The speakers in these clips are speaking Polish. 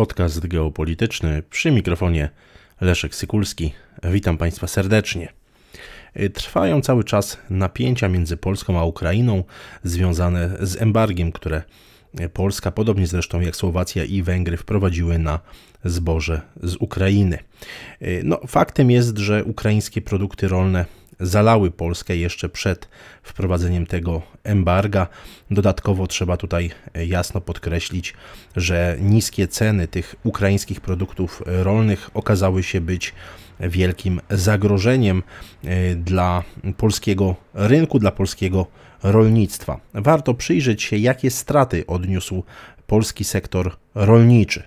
Podcast geopolityczny przy mikrofonie Leszek Sykulski. Witam Państwa serdecznie. Y, trwają cały czas napięcia między Polską a Ukrainą związane z embargiem, które y, Polska, podobnie zresztą jak Słowacja i Węgry, wprowadziły na zboże z Ukrainy. Y, no, faktem jest, że ukraińskie produkty rolne zalały Polskę jeszcze przed wprowadzeniem tego embarga. Dodatkowo trzeba tutaj e, jasno podkreślić, że niskie ceny tych ukraińskich produktów rolnych okazały się być wielkim zagrożeniem e, dla polskiego rynku, dla polskiego rolnictwa. Warto przyjrzeć się, jakie straty odniósł polski sektor rolniczy.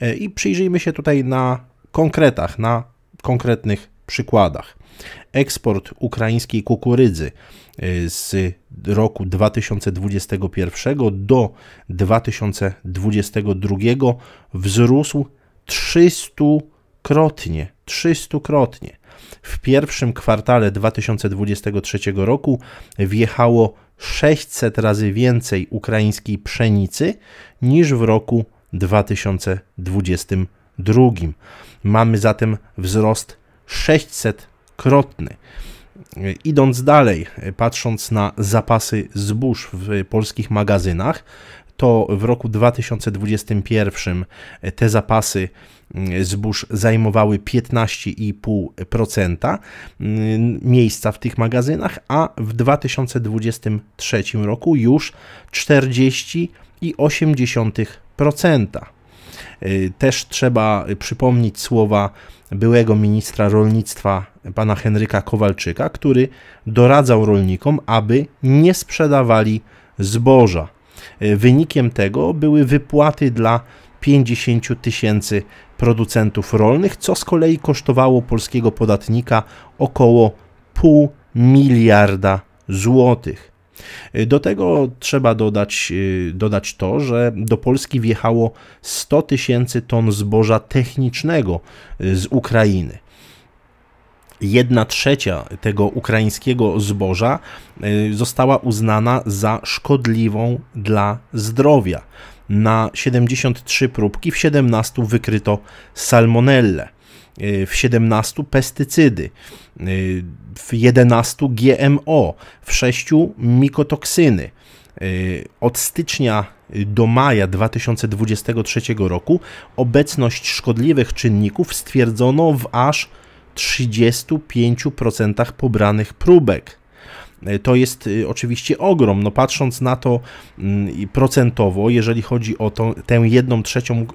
E, I przyjrzyjmy się tutaj na konkretach, na konkretnych przykładach. Eksport ukraińskiej kukurydzy y, z roku 2021 do 2022 wzrósł 300-krotnie. 300-krotnie. W pierwszym kwartale 2023 roku wjechało 600 razy więcej ukraińskiej pszenicy niż w roku 2022. Mamy zatem wzrost 600-krotny. Idąc dalej, patrząc na zapasy zbóż w polskich magazynach, to w roku 2021 te zapasy mm, zbóż zajmowały 15,5% mm, miejsca w tych magazynach, a w 2023 roku już 40,8%. Y, też trzeba przypomnieć słowa byłego ministra rolnictwa pana Henryka Kowalczyka, który doradzał rolnikom, aby nie sprzedawali zboża. Y, wynikiem tego były wypłaty dla 50 tysięcy producentów rolnych, co z kolei kosztowało polskiego podatnika około pół miliarda złotych. Y, do tego trzeba dodać, y, dodać to, że do Polski wjechało 100 tysięcy ton zboża technicznego y, z Ukrainy jedna trzecia tego ukraińskiego zboża została uznana za szkodliwą dla zdrowia. Na 73 próbki w 17 wykryto salmonelle. Y, w 17 pestycydy, y, w 11 GMO, w 6 mikotoksyny. Y, od stycznia do maja 2023 roku obecność szkodliwych czynników stwierdzono w aż 35% pobranych próbek. E, to jest y, oczywiście ogrom. No patrząc na to mm, procentowo, jeżeli chodzi o tę jedną trzecią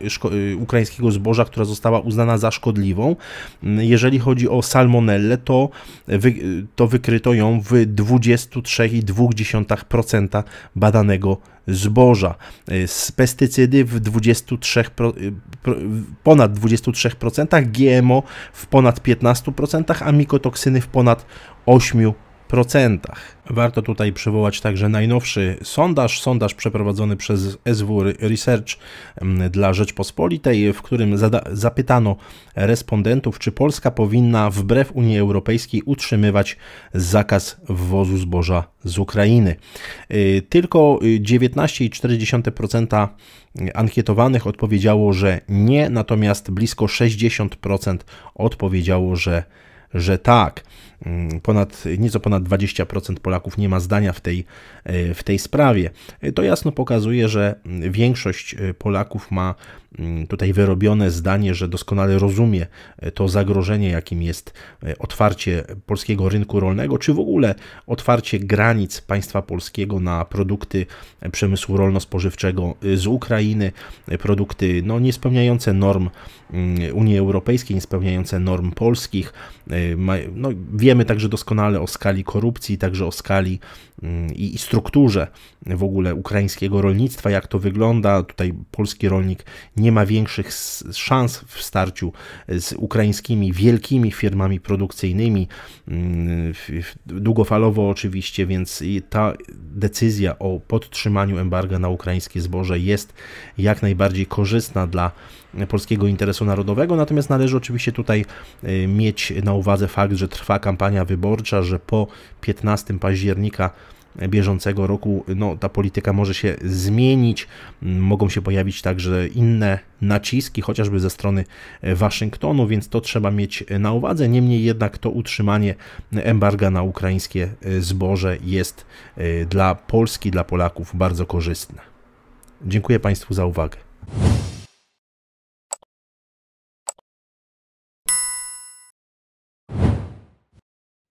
y, ukraińskiego zboża, która została uznana za szkodliwą, mm, jeżeli chodzi o salmonellę, to, wy, y, to wykryto ją w 23,2% badanego zboża. E, z pestycydy w 23, ponad 23%, GMO w ponad 15%, a mikotoksyny w ponad 8%. Warto tutaj przywołać także najnowszy sondaż, sondaż przeprowadzony przez SW Research dla Rzeczpospolitej, w którym zapytano respondentów, czy Polska powinna wbrew Unii Europejskiej utrzymywać zakaz wwozu zboża z Ukrainy. Y, tylko 19,4% y, ankietowanych odpowiedziało, że nie, natomiast blisko 60% odpowiedziało, że nie że tak. Mm, ponad, nieco ponad 20% Polaków nie ma zdania w tej, e, w tej sprawie. E, to jasno pokazuje, że mm, większość e, Polaków ma Mm, tutaj wyrobione zdanie, że doskonale rozumie e, to zagrożenie, jakim jest e, otwarcie polskiego rynku rolnego, czy w ogóle otwarcie granic państwa polskiego na produkty e, przemysłu rolno-spożywczego z Ukrainy, produkty no, niespełniające norm mm, Unii Europejskiej, niespełniające norm polskich. No, wiemy także doskonale o skali korupcji, także o skali mm, i strukturze w ogóle ukraińskiego rolnictwa, jak to wygląda. Tutaj polski rolnik nie nie ma większych szans w starciu z ukraińskimi wielkimi firmami produkcyjnymi, mm, długofalowo oczywiście, więc ta decyzja o podtrzymaniu embarga na ukraińskie zboże jest jak najbardziej korzystna dla polskiego interesu narodowego, natomiast należy oczywiście tutaj y, mieć na uwadze fakt, że trwa kampania wyborcza, że po 15 października bieżącego roku no, ta polityka może się zmienić, mogą się pojawić także inne naciski, chociażby ze strony Waszyngtonu, więc to trzeba mieć na uwadze. Niemniej jednak to utrzymanie embarga na ukraińskie zboże jest y, dla Polski, dla Polaków bardzo korzystne. Dziękuję Państwu za uwagę.